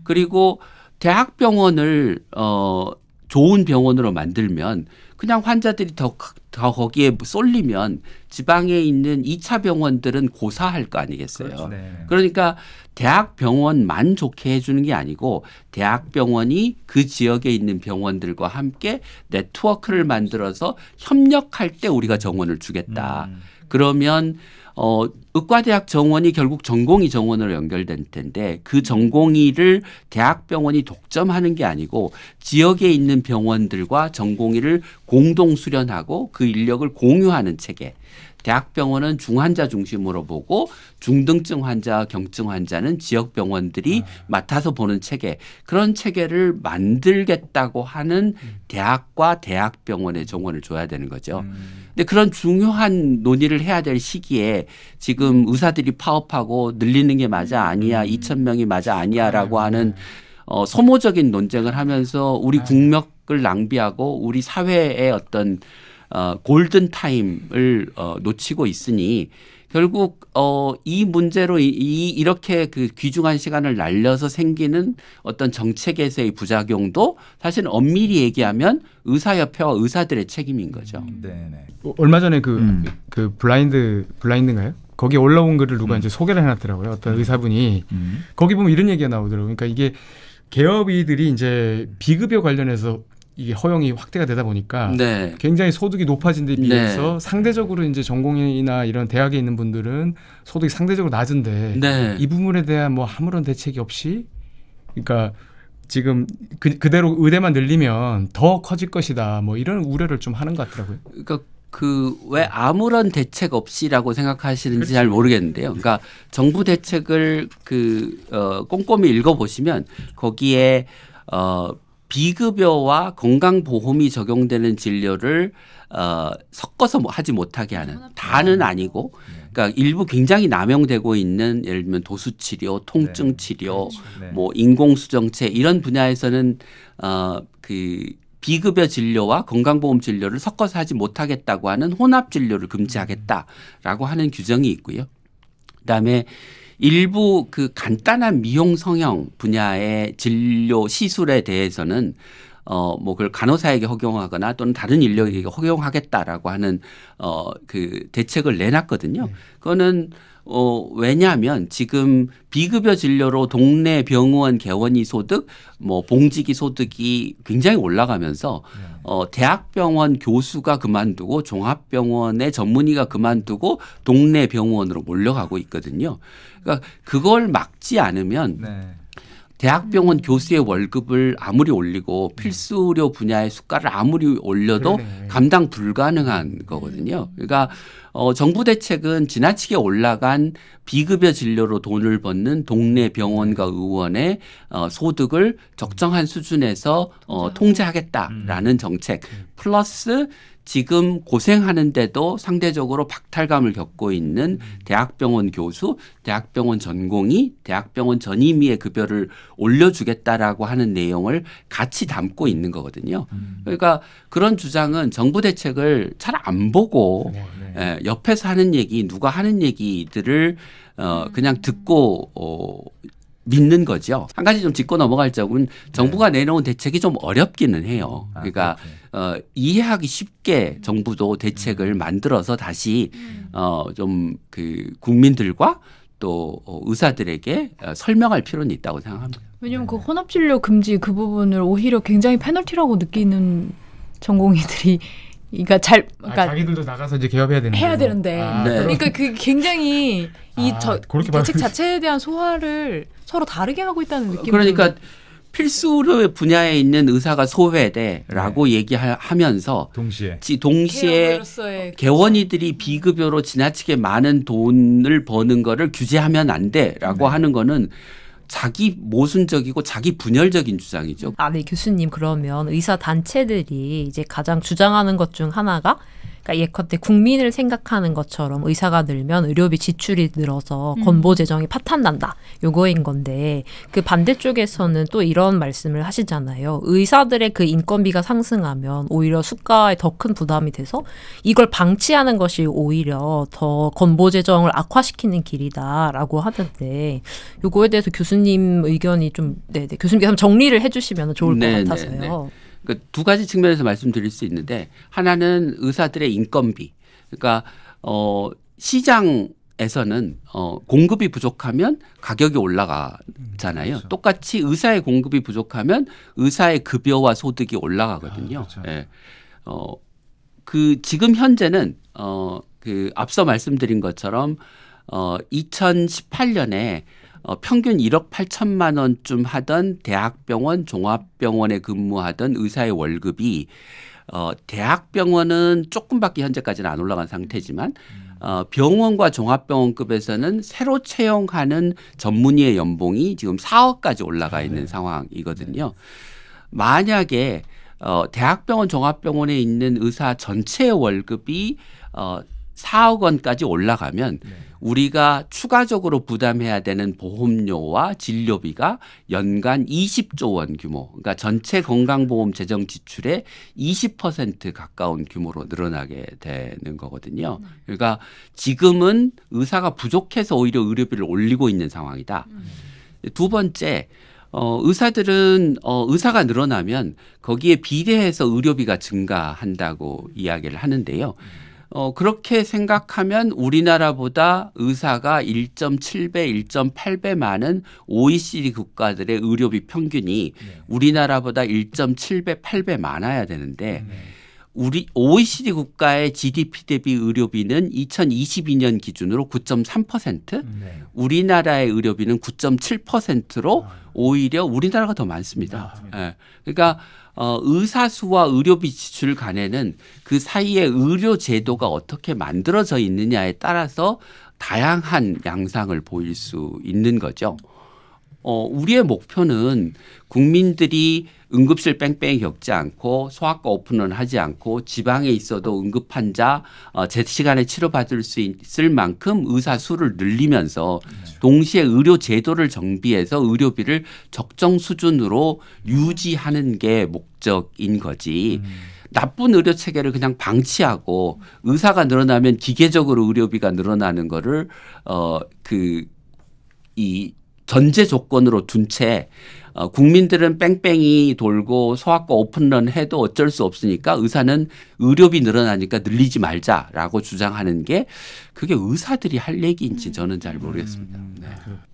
S2: 그리고 대학병원을 어 좋은 병원으로 만들면 그냥 환자들이 더, 더 거기에 쏠리면 지방에 있는 2차 병원들은 고사할 거 아니겠어요. 그렇지, 네. 그러니까 대학병원만 좋게 해주는 게 아니고 대학병원이 그 지역에 있는 병원들과 함께 네트워크를 만들어서 협력할 때 우리가 정원을 주겠다. 음. 그러면 어, 의과대학 정원이 결국 전공의 정원으로 연결된 텐데 그 전공의를 대학병원이 독점하는 게 아니고 지역에 있는 병원들과 전공의를 공동 수련하고 그 인력을 공유하는 체계. 대학병원은 중환자 중심으로 보고 중등증 환자, 경증 환자는 지역 병원들이 아. 맡아서 보는 체계 그런 체계를 만들겠다고 하는 음. 대학과 대학병원의 정원을 줘야 되는 거죠. 음. 근데 그런 중요한 논의를 해야 될 시기에 지금 의사들이 파업하고 늘리는 게 맞아 아니야, 음. 2천 명이 맞아 아니야라고 네. 하는 어, 소모적인 논쟁을 하면서 우리 네. 국력을 낭비하고 우리 사회의 어떤 어, 골든 타임을 어, 놓치고 있으니 결국 어, 이 문제로 이, 이 이렇게 그 귀중한 시간을 날려서 생기는 어떤 정책에서의 부작용도 사실 엄밀히 얘기하면 의사협회와 의사들의 책임인 거죠. 네네. 음. 네.
S4: 어, 얼마 전에 그그 음. 그 블라인드 블라인드인가요? 거기 올라온 글을 누가 음. 이제 소개를 해놨더라고요. 어떤 음. 의사분이 음. 거기 보면 이런 얘기가 나오더라고요. 그러니까 이게 개업이들이 이제 비급여 관련해서 이게 허용이 확대가 되다 보니까 네. 굉장히 소득이 높아진데 비해서 네. 상대적으로 이제 전공이나 이런 대학에 있는 분들은 소득이 상대적으로 낮은데 네. 이 부분에 대한 뭐 아무런 대책이 없이 그러니까 지금 그, 그대로 의대만 늘리면 더 커질 것이다 뭐 이런 우려를 좀 하는 것 같더라고요.
S2: 그러니까 그 왜 아무런 대책 없이라고 생각하시는지 그렇죠. 잘 모르겠는데요. 그러니까 정부 대책을 그 어, 꼼꼼히 읽어 보시면 거기에 어 비급여와 건강보험이 적용되는 진료를 어, 섞어서 뭐 하지 못하게 하는 다는 아니고 네. 그러니까 일부 굉장히 남용되고 있는 예를 들면 도수치료, 통증치료, 네. 그렇죠. 네. 뭐 인공수정체 이런 분야에서는 어, 그 비급여 진료와 건강보험 진료를 섞어서 하지 못하겠다고 하는 혼합 진료를 금지하겠다라고 하는 규정이 있고요. 그다음에 일부 그 간단한 미용 성형 분야의 진료 시술에 대해서는 어, 뭐, 그걸 간호사에게 허용하거나 또는 다른 인력에게 허용하겠다라고 하는, 어, 그 대책을 내놨거든요. 네. 그거는, 어, 왜냐하면 지금 비급여 진료로 동네 병원 개원이 소득, 뭐, 봉직이 소득이 굉장히 올라가면서, 네. 어, 대학병원 교수가 그만두고 종합병원의 전문의가 그만두고 동네 병원으로 몰려가고 있거든요. 그러니까 그걸 막지 않으면 네. 대학병원 음. 교수의 월급을 아무리 올리고 음. 필수 의료 분야의 숫가를 아무리 올려도 그러 감당 불가능한 거거든요. 음. 그러니까 어, 정부 대책은 지나치게 올라간 비급여 진료로 돈을 벗는 동네 병원과 의원의 어, 소득을 적정한 수준에서 어, 통제하겠다라는 정책 플러스 지금 고생하는데도 상대적으로 박탈감을 겪고 있는 음. 대학병원 교수, 대학병원 전공이, 대학병원 전임의의 급여를 올려주겠다라고 하는 내용을 같이 담고 있는 거거든요. 음. 그러니까 그런 주장은 정부 대책을 잘 안 보고 네. 네. 예, 옆에서 하는 얘기, 누가 하는 얘기들을 어, 음. 그냥 듣고 어, 믿는 거죠. 한 가지 좀 짚고 넘어갈 적은 네. 정부가 내놓은 대책이 좀 어렵기는 해요. 아, 그러니까 어, 이해하기 쉽게 정부도 대책을 음. 만들어서 다시 음. 어, 좀그 국민들과 또 어, 의사들에게 어, 설명할 필요는 있다고 생각합니다.
S5: 왜냐하면 네. 그 혼합진료 금지 그 부분을 오히려 굉장히 페널티라고 느끼는 전공의들이 그러니까 잘 그러니까 아,
S2: 자기들도 나가서 이제 개업해야 되는 해야
S5: 되는데 아, 네. 그러니까 그 굉장히 이저 아, 대책 자체에 대한 소화를 서로 다르게 하고 있다는 느낌 그러니까
S2: 필수의 분야에 있는 의사가 소외돼라고 네. 얘기하면서 동시에 지, 동시에 그렇죠. 개원이들이 비급여로 지나치게 많은 돈을 버는 거를 규제하면 안 돼라고 네. 하는 거는 자기 모순적이고 자기 분열적인 주장이죠.
S3: 아, 네 교수님 그러면 의사 단체들이 이제 가장 주장하는 것 중 하나가 그러니까 예컨대 국민을 생각하는 것처럼 의사가 늘면 의료비 지출이 늘어서 음. 건보 재정이 파탄난다. 요거인 건데 그 반대쪽에서는 또 이런 말씀을 하시잖아요. 의사들의 그 인건비가 상승하면 오히려 수가에 더 큰 부담이 돼서 이걸 방치하는 것이 오히려 더 건보 재정을 악화시키는 길이다라고 하던데 요거에 대해서 교수님 의견이 좀 네, 네. 교수님께서 정리를 해 주시면 좋을 것 네, 네 같아서요. 네,
S2: 그두 가지 측면에서 말씀드릴 수 있는데 하나는 의사들의 인건비. 그러니까 어 시장 에서는 어 공급이 부족하면 가격이 올라가잖아요. 그 똑같이 의사의 공급이 부족하면 의사의 급여와 소득이 올라가거든요. 아, 그렇죠. 예. 어그 지금 현재는 어그 앞서 말씀드린 것처럼 어 2018년에 어, 평균 1억 8천만 원쯤 하던 대학병원, 종합병원에 근무하던 의사의 월급이 어, 대학병원은 조금밖에 현재까지는 안 올라간 상태지만 어, 병원과 종합병원급에서는 새로 채용하는 전문의의 연봉이 지금 4억까지 올라가 있는 네. 상황이거든요. 네. 만약에 어, 대학병원, 종합병원에 있는 의사 전체의 월급이 어, 4억 원까지 올라가면 네. 우리가 추가적으로 부담해야 되는 보험료와 진료비가 연간 20조 원 규모, 그러니까 전체 건강보험 재정 지출의 20% 가까운 규모로 늘어나게 되는 거거든요. 네. 그러니까 지금은 의사가 부족해서 오히려 의료비를 올리고 있는 상황이다. 음. 두 번째, 어, 의사들은 어, 의사가 늘어나면 거기에 비례해서 의료비가 증가한다고 이야기를 하는데요. 네. 어, 그렇게 생각하면 우리나라보다 의사가 1.7배, 1.8배 많은 OECD 국가들의 의료비 평균이 네. 우리나라보다 1.7배, 8배 많아야 되는데 네. 우리 OECD 국가의 GDP 대비 의료비는 2022년 기준으로 9.3%, 네. 우리나라의 의료비는 9.7%로 아. 오히려 우리나라가 더 많습니다. 아, 네. 예. 네. 그러니까 어, 의사 수와 의료비 지출 간에는 그 사이에 의료 제도가 어떻게 만들어져 있느냐에 따라서 다양한 양상을 보일 수 있는 거죠. 어, 우리의 목표는 국민들이 응급실 뺑뺑이 겪지 않고 소아과 오픈을 하지 않고 지방에 있어도 응급 환자 어, 제시간에 치료받을 수 있을 만큼 의사 수를 늘리면서 그렇죠. 동시에 의료 제도를 정비해서 의료비를 적정 수준으로 유지하는 게 목적인 거지. 음. 나쁜 의료 체계를 그냥 방치하고 의사가 늘어나면 기계적으로 의료비가 늘어나는 거를 어그 이 전제 조건으로 둔채 어, 국민들은 뺑뺑이 돌고 소아과 오픈런 해도 어쩔 수 없으니까 의사는 의료비 늘어나니까 늘리지 말자라고 주장하는 게 그게 의사들이 할 얘기인지 음. 저는 잘 모르겠습니다. 음. 네.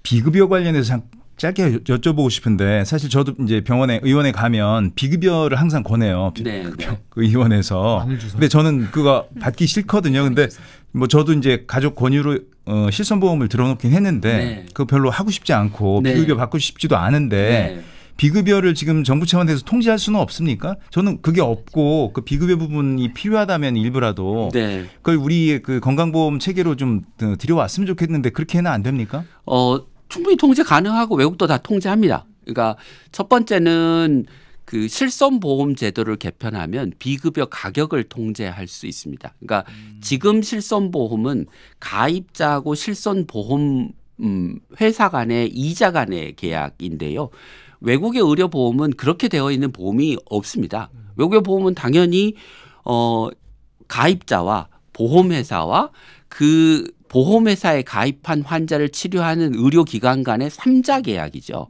S1: 비급여 관련해서 짧게 여쭤보고 싶은데 사실 저도 이제 병원에 의원에 가면 비급여를 항상 권해요. 네, 그 네. 그 의원에서. 근데 저는 그거 음. 받기 싫거든요. 근데 뭐 저도 이제 가족 권유로 어, 실손보험을 들어놓긴 했는데 네. 그거 별로 하고 싶지 않고 네. 비급여 받고 싶지도 않은데 네. 비급여를 지금 정부 차원에서 통제할 수는 없습니까? 저는 그게 없고 그 비급여 부분이 필요하다면 일부라도 네. 그걸 우리의 그 건강보험
S2: 체계로 좀드려왔으면 좋겠는데 그렇게 해는 안 됩니까? 어 충분히 통제 가능하고 외국도 다 통제합니다. 그러니까 첫 번째는 그 실손 보험 제도를 개편하면 비급여 가격을 통제할 수 있습니다. 그러니까 음. 지금 실손 보험은 가입자하고 실손 보험 음, 회사 간의 이자 간의 계약인데요. 외국의 의료 보험은 그렇게 되어 있는 보험이 없습니다. 음. 외국의 보험은 당연히 어 가입자와 보험회사와 그 보험회사에 가입한 환자를 치료하는 의료기관 간의 삼자 계약이죠.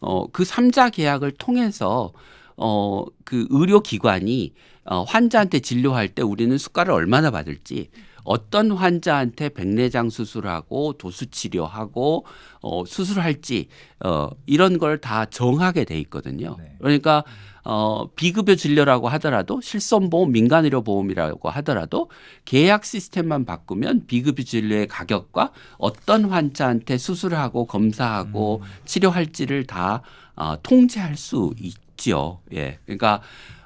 S2: 어, 그 삼자 계약을 통해서 어, 그 의료기관이 어, 환자한테 진료할 때 우리는 수가를 얼마나 받을지 음. 어떤 환자한테 백내장 수술하고 도수 치료하고 어, 수술할지 어, 이런 걸 다 정하게 돼 있거든요. 네. 그러니까 어, 비급여 진료라고 하더라도 실손보험, 민간의료 보험이라고 하더라도 계약 시스템만 바꾸면 비급여 진료의 가격과 어떤 환자한테 수술하고 검사하고 음. 치료할지를 다 어, 통제할 수 있죠. 예. 그러니까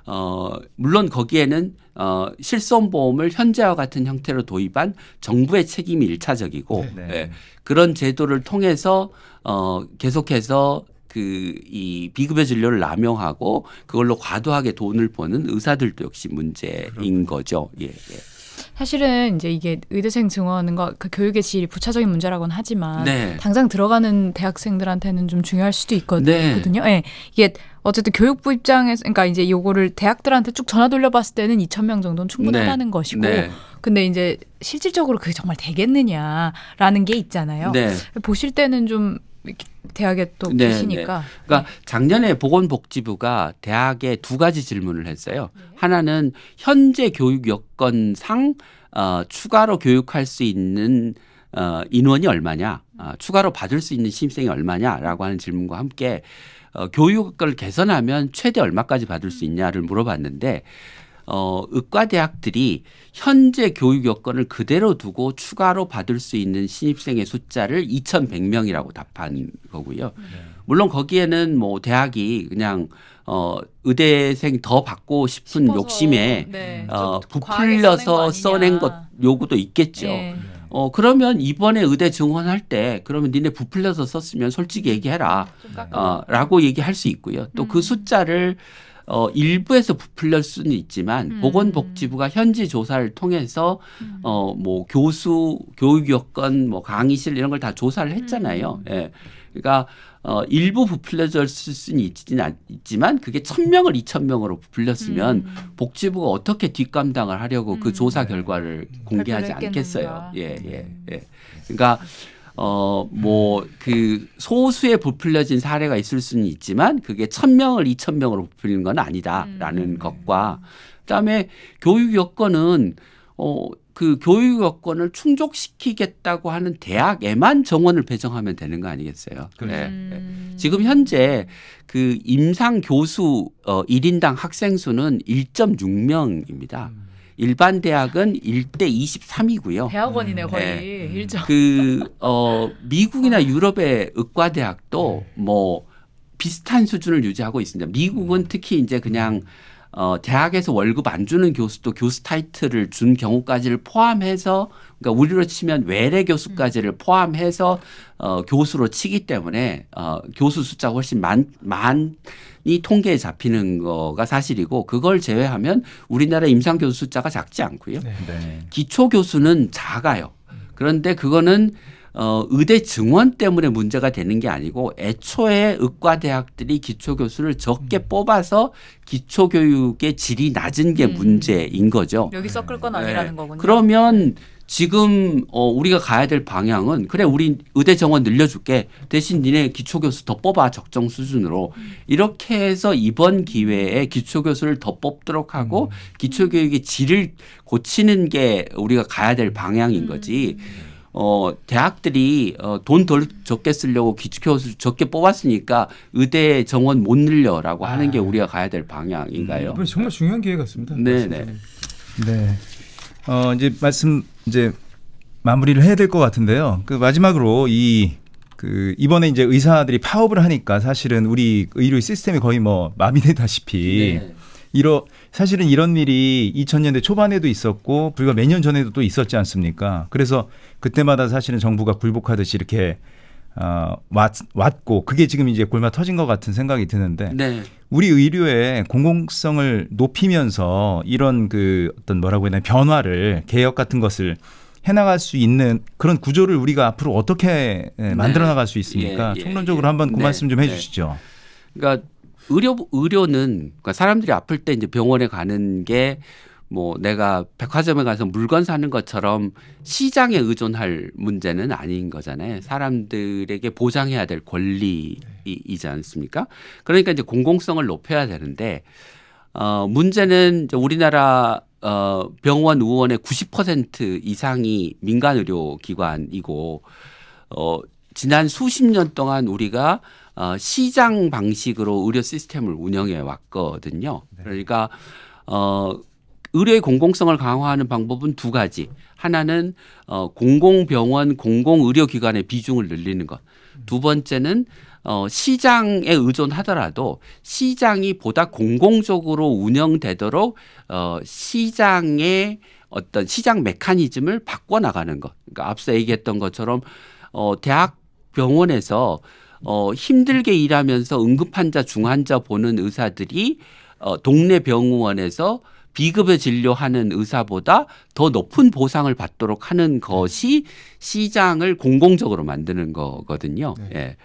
S2: 어, 물론 거기에는 어, 실손보험을 현재와 같은 형태로 도입한 정부의 책임이 일차적이고 네. 예, 그런 제도를 통해서 어, 계속해서 그 이 비급여 진료를 남용하고 그걸로 과도하게 돈을 버는 의사들도 역시 문제인 그렇군요. 거죠. 예, 예.
S5: 사실은 이제 이게 의대생 증원과 그 교육의 질이 부차적인 문제라고는 하지만 네. 당장 들어가는 대학생들한테는 좀 중요할 수도 있거든요. 네. 예. 이게 어쨌든 교육부 입장에서 그러니까 이제 요거를 대학들한테 쭉 전화 돌려봤을 때는 2천 명 정도는 충분하다는 네. 것이고 네. 근데 이제 실질적으로 그게 정말 되겠느냐라는 게 있잖아요. 네. 보실 때는 좀 대학에
S2: 또 네, 네. 계시니까. 네. 그러니까 네. 작년에 보건복지부가 대학에 두 가지 질문을 했어요. 네. 하나는 현재 교육 여건상 어, 추가로 교육할 수 있는 어, 인원이 얼마냐, 어, 추가로 받을 수 있는 신입생이 얼마냐라고 하는 질문과 함께 어, 교육을 개선하면 최대 얼마까지 받을 수 있냐를 물어봤는데 어, 의과대학들이 현재 교육 여건을 그대로 두고 추가로 받을 수 있는 신입생의 숫자를 2,100명이라고 답한 거고요. 네. 물론 거기에는 뭐 대학이 그냥 어, 의대생 더 받고 싶은 싶어서, 욕심에 네. 어, 부풀려서 써낸 것 요구도 있겠죠. 네. 네. 어 그러면 이번에 의대 증원할 때 그러면 니네 부풀려서 썼으면 솔직히 얘기해라. 어 라고 얘기할 수 있고요. 또그 음. 숫자를 어, 일부에서 부풀릴 수는 있지만 음. 보건복지부가 현지 조사를 통해서 음. 어, 뭐 교수, 교육 여건, 뭐 강의실 이런 걸 다 조사를 했잖아요. 음. 예. 그러니까 어, 일부 부풀려졌을 수는 있진 않, 지만 그게 천명을 이천 명으로 부풀렸으면 음. 복지부가 어떻게 뒷감당을 하려고 그 음. 그 조사 결과를 음. 공개하지 않겠어요. 예, 예, 음. 예. 그러니까 어, 뭐, 그, 소수에 부풀려진 사례가 있을 수는 있지만 그게 천명을이천명으로 부풀린 건 아니다라는 음. 것과 그 다음에 교육 여건은 어, 그 교육 여건을 충족시키겠다고 하는 대학에만 정원을 배정하면 되는 거 아니겠어요? 그렇죠. 네. 네. 음. 지금 현재 그 임상 교수 어 1인당 학생 수는 1.6명입니다. 음. 일반 대학은 1대 23이고요.
S5: 대학원이네 음. 거의. 네.
S2: 그어 미국이나 유럽의 의과 대학도 네. 뭐 비슷한 수준을 유지하고 있습니다. 미국은 음. 특히 이제 그냥 음. 어, 대학에서 월급 안 주는 교수도 교수 타이틀을 준 경우까지를 포함해서 그러니까 우리로 치면 외래 교수까지를 음. 포함해서 어, 교수로 치기 때문에 어, 교수 숫자가 훨씬 많, 많이 통계에 잡히는 거가 사실이고 그걸 제외하면 우리나라 임상 교수 숫자가 작지 않고요. 네. 네. 기초 교수는 작아요. 그런데 그거는 어, 의대 증원 때문에 문제가 되는 게 아니고 애초에 의과 대학들이 기초 교수를 적게 음. 뽑아서 기초 교육의 질이 낮은 게 음. 문제인 거죠. 여기
S5: 섞을 건 아니라는 네. 거군요.
S2: 그러면 네. 지금 어, 우리가 가야 될 방향은 그래 우리 의대 정원 늘려줄게 대신 니네 기초 교수 더 뽑아 적정 수준으로 음. 이렇게 해서 이번 기회에 기초 교수를 더 뽑도록 하고 음. 기초 교육의 질을 고치는 게 우리가 가야 될 방향인 음. 거지. 음. 어, 대학들이 어, 돈덜 적게 쓰려고 기축 교수 적게 뽑았으니까 의대 정원 못 늘려라고 하는 게 아. 우리가 가야 될 방향인가요? 음,
S4: 이 정말 중요한 기회 같습니다. 네네.
S2: 네. 네. 어, 이제 말씀 이제
S1: 마무리를 해야 될 것 같은데요. 그 마지막으로 이 그 이번에 이제 의사들이 파업을 하니까 사실은 우리 의료 시스템이 거의 뭐 마비되다시피 네. 이러 사실은 이런 일이 2000년대 초반에도 있었고 불과 몇 년 전에도 또 있었지 않습니까? 그래서 그때마다 사실은 정부가 굴복하듯이 이렇게 어, 왔, 왔고 그게 지금 이제 골마 터진 것 같은 생각이 드는데 네. 우리 의료의 공공성을 높이면서 이런 그 어떤 뭐라고 해야 되나 변화를 개혁 같은 것을 해나갈 수
S2: 있는 그런 구조를 우리가 앞으로 어떻게 예, 네. 만들어 나갈 수 있습니까? 예, 예, 총론적으로 예. 한번 그 네. 말씀 좀 네. 해주시죠. 그러니까 의료 의료는 그러니까 사람들이 아플 때 이제 병원에 가는 게 뭐 내가 백화점에 가서 물건 사는 것처럼 시장에 의존할 문제는 아닌 거잖아요. 사람들에게 보장해야 될 권리이지 않습니까? 그러니까 이제 공공성을 높여야 되는데 어 문제는 이제 우리나라 어 병원 의원의 90% 이상이 민간 의료 기관이고 어 지난 수십 년 동안 우리가 어, 시장 방식으로 의료 시스템을 운영해 왔거든요. 네. 그러니까 어, 의료의 공공성을 강화하는 방법은 두 가지. 하나는 어, 공공병원, 공공의료기관의 비중을 늘리는 것. 음. 두 번째는 어, 시장에 의존하더라도 시장이 보다 공공적으로 운영되도록 어, 시장의 어떤 시장 메커니즘을 바꿔나가는 것. 그러니까 앞서 얘기했던 것처럼 어, 대학 병원에서 어, 힘들게 일하면서 응급환자, 중환자 보는 의사들이 어, 동네 병원에서 비급여 진료하는 의사보다 더 높은 보상을 받도록 하는 네. 것이 시장을 공공적으로 만드는 거거든요. 네. 예.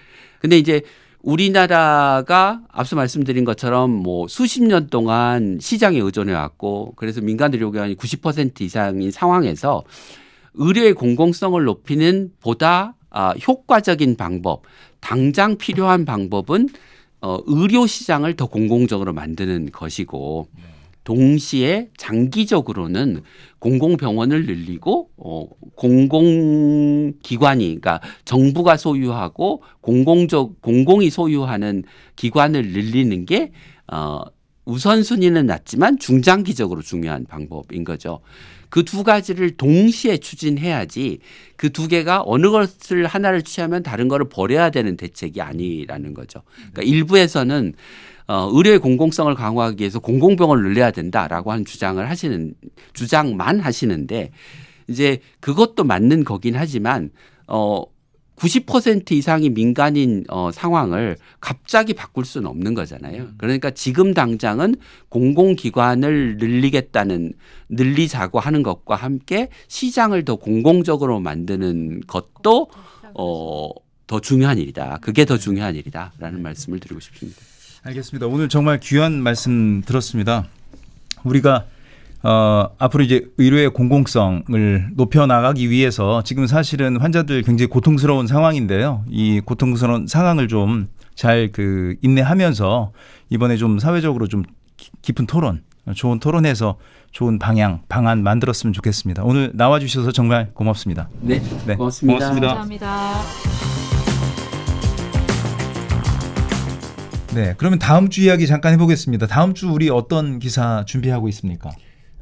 S2: 근데 이제 우리나라가 앞서 말씀드린 것처럼 뭐 수십 년 동안 시장에 의존해 왔고 그래서 민간 의료기관이 90% 이상인 상황에서 의료의 공공성을 높이는 보다 아, 효과적인 방법, 당장 필요한 방법은 어, 의료 시장을 더 공공적으로 만드는 것이고 동시에 장기적으로는 공공병원을 늘리고 어, 공공기관이 그러니까 정부가 소유하고 공공적 공공이 소유하는 기관을 늘리는 게 어, 우선순위는 낮지만 중장기적으로 중요한 방법인 거죠. 그두 가지를 동시에 추진해야지 그 두 개가 어느 것을 하나를 취하면 다른 거를 버려야 되는 대책이 아니라는 거죠. 그러니까 일부에서는 어, 의료의 공공성을 강화하기 위해서 공공병원을 늘려야 된다라고 하는 주장을 하시는 주장만 하시는데 이제 그것도 맞는 거긴 하지만 어90% 이상이 민간인 어, 상황을 갑자기 바꿀 수는 없는 거잖아요. 음. 그러니까 지금 당장은 공공기관을 늘리겠다는 늘리자고 하는 것과 함께 시장을 더 공공적으로 만드는 것도 어, 더 중요한 일이다. 그게 더 중요한 일이다라는 네. 말씀을 드리고 싶습니다.
S1: 알겠습니다. 오늘 정말 귀한 말씀 들었습니다. 우리가 어, 앞으로 이제 의료의 공공성을 높여나가기 위해서 지금 사실은 환자들 굉장히 고통스러운 상황인데요. 이 고통스러운 상황을 좀 잘 그 인내하면서 이번에 좀 사회적으로 좀 깊은 토론, 좋은 토론에서 좋은 방향, 방안 만들었으면 좋겠습니다. 오늘 나와주셔서 정말 고맙습니다.
S2: 네, 네. 고맙습니다. 고맙습니다. 감사합니다.
S1: 네, 그러면 다음 주 이야기 잠깐 해보겠습니다. 다음 주 우리 어떤 기사 준비하고 있습니까?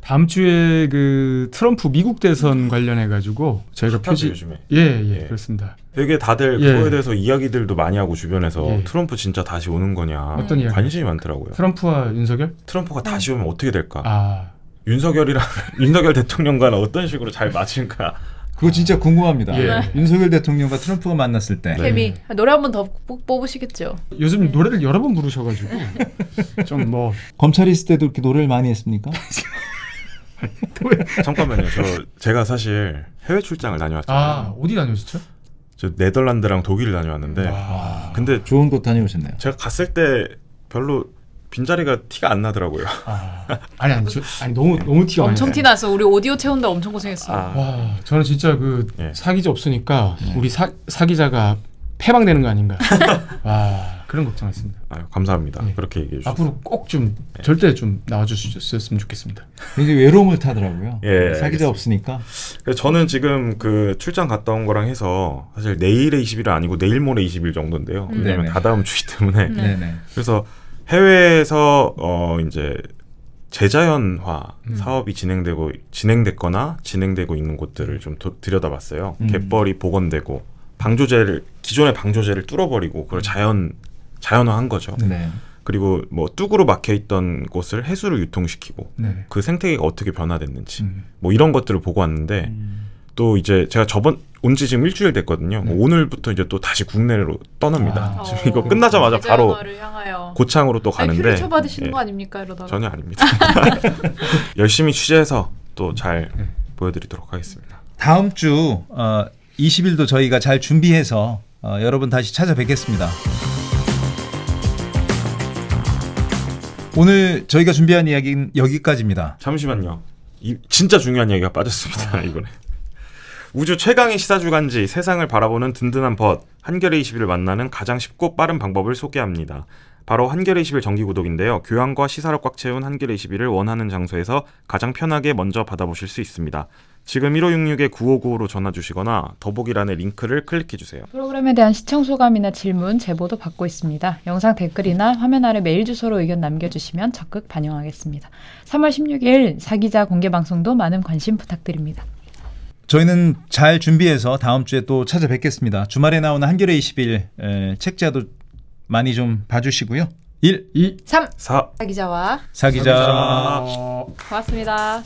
S1: 다음 주에 그 트럼프 미국 대선 관련해 가지고
S4: 저희가 표지 요즘에 예예 예, 예, 그렇습니다.
S6: 되게 다들 예. 그거에 대해서 이야기들도 많이 하고 주변에서 예. 트럼프 진짜 다시 오는 거냐 어떤 이야기? 많더라고요.
S4: 트럼프와 윤석열? 트럼프가 음.
S6: 다시 오면 어떻게 될까?
S1: 아. 윤석열이랑 윤석열 대통령과는 어떤 식으로 잘 맞을까? 그거 진짜 궁금합니다. 예. 네. 윤석열 대통령과 트럼프가 만났을 때. 개미
S5: 네. 노래 한 번 더 뽑으시겠죠.
S1: 요즘 네. 노래를 여러 번 부르셔가지고 좀 뭐검찰 있을 때도 이렇게 노래를 많이 했습니까?
S4: 잠깐만요.
S6: 저 제가 사실 해외 출장을 다녀왔잖아요.
S1: 아 어디 다녀오셨죠?
S6: 저 네덜란드랑 독일을 다녀왔는데 와. 음. 아.
S1: 근데 좋은 곳 다녀오셨네요.
S6: 제가 갔을 때 별로 빈자리가 티가 안 나더라고요. 아, 니
S4: 아니, 저, 아니 너무 너무 티가 엄청 티
S5: 나서 우리 오디오 채운다 엄청 고생했어. 아.
S4: 와 저는 진짜 그 예. 사기자 없으니까 예. 우리 사, 사기자가 패방되는 거 아닌가. 와.
S6: 그런 걱정했습니다. 아 감사합니다. 네. 그렇게 얘기해 주셔서 앞으로
S4: 꼭좀 네. 절대 좀 나와주셨으면
S1: 좋겠습니다. 굉장 외로움을 타더라고요. 예, 사귀자 없으니까.
S6: 저는 지금 그 출장 갔다 온 거랑 해서 사실 내일의 20일은 아니고 내일 모레 20일 정도인데요. 음. 왜냐면 다다음 주기 때문에. 네. 네네. 네. 그래서 해외에서 어 이제 제자연화 음. 사업이 진행되고 진행됐거나 진행되고 있는 곳들을 좀 도, 들여다봤어요. 음. 갯벌이 복원되고 방조제를 기존의 방조제를 뚫어버리고 그걸 음. 자연 자연화한 거죠. 네. 그리고 뭐 뚝으로 막혀 있던 곳을 해수로 유통시키고 네. 그 생태계가 어떻게 변화됐는지 음. 뭐 이런 것들을 보고 왔는데 음. 또 이제 제가 저번 온 지 지금 일주일 됐거든요. 네. 오늘부터 이제 또 다시 국내로 떠납니다. 아. 지금 이거 어. 끝나자마자 바로 고창으로 또 가는데 아니, 받으시는 예. 거
S5: 아닙니까 이러다가 전혀
S6: 아닙니다. 열심히 취재해서 또잘 네. 보여드리도록 하겠습니다.
S1: 다음 주 어, 20일도 저희가 잘 준비해서 어, 여러분 다시 찾아뵙겠습니다. 오늘 저희가 준비한 이야기는
S6: 여기까지입니다. 잠시만요. 이, 진짜 중요한 얘기가 빠졌습니다. 이번에. 우주 최강의 시사주간지 세상을 바라보는 든든한 벗 한겨레 21을 만나는 가장 쉽고 빠른 방법을 소개합니다. 바로 한겨레 21 정기구독인데요. 교양과 시사로 꽉 채운 한겨레 21을 원하는 장소에서 가장 편하게 먼저 받아보실 수 있습니다. 지금 1566-9595로 전화 주시거나 더보기란의 링크를 클릭해 주세요.
S5: 프로그램에 대한 시청 소감이나 질문, 제보도 받고 있습니다. 영상 댓글이나 화면 아래 메일 주소로 의견 남겨주시면 적극 반영하겠습니다. 3월 16일 사기자 공개 방송도 많은 관심 부탁드립니다.
S1: 저희는 잘 준비해서 다음 주에 또 찾아뵙겠습니다. 주말에 나오는 한겨레 21 에, 책자도 많이 좀 봐주시고요. 1, 2, 3, 4
S3: 사기자와
S1: 사기자
S5: 고맙습니다.